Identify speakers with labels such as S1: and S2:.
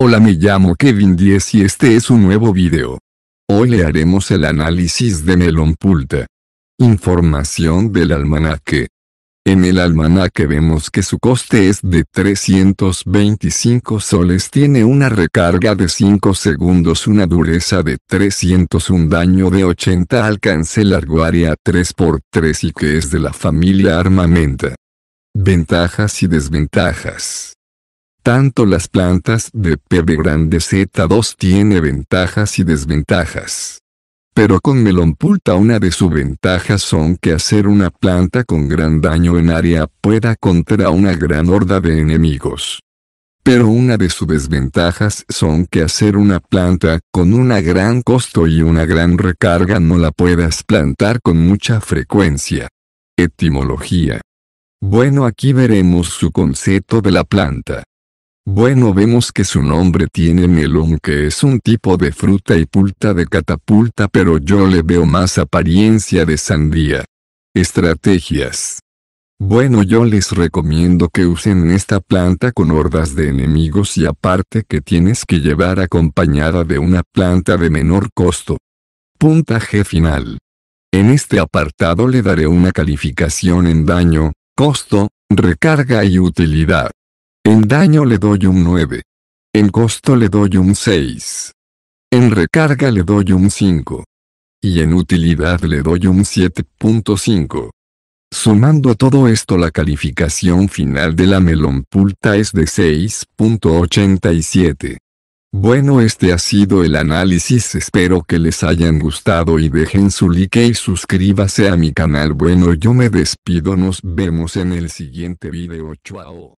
S1: Hola me llamo Kevin 10 y este es un nuevo video. Hoy le haremos el análisis de Melon Pulta. Información del almanaque. En el almanaque vemos que su coste es de 325 soles, tiene una recarga de 5 segundos, una dureza de 300, un daño de 80, alcance largo área 3x3 y que es de la familia armamenta. Ventajas y desventajas tanto las plantas de PB grande Z2 tiene ventajas y desventajas. Pero con melonpulta una de sus ventajas son que hacer una planta con gran daño en área pueda contra una gran horda de enemigos. Pero una de sus desventajas son que hacer una planta con una gran costo y una gran recarga no la puedas plantar con mucha frecuencia. Etimología. Bueno aquí veremos su concepto de la planta. Bueno vemos que su nombre tiene melón que es un tipo de fruta y pulta de catapulta pero yo le veo más apariencia de sandía. Estrategias. Bueno yo les recomiendo que usen esta planta con hordas de enemigos y aparte que tienes que llevar acompañada de una planta de menor costo. Puntaje final. En este apartado le daré una calificación en daño, costo, recarga y utilidad. En daño le doy un 9. En costo le doy un 6. En recarga le doy un 5. Y en utilidad le doy un 7.5. Sumando todo esto la calificación final de la melompulta es de 6.87. Bueno este ha sido el análisis espero que les hayan gustado y dejen su like y suscríbase a mi canal bueno yo me despido nos vemos en el siguiente video chao.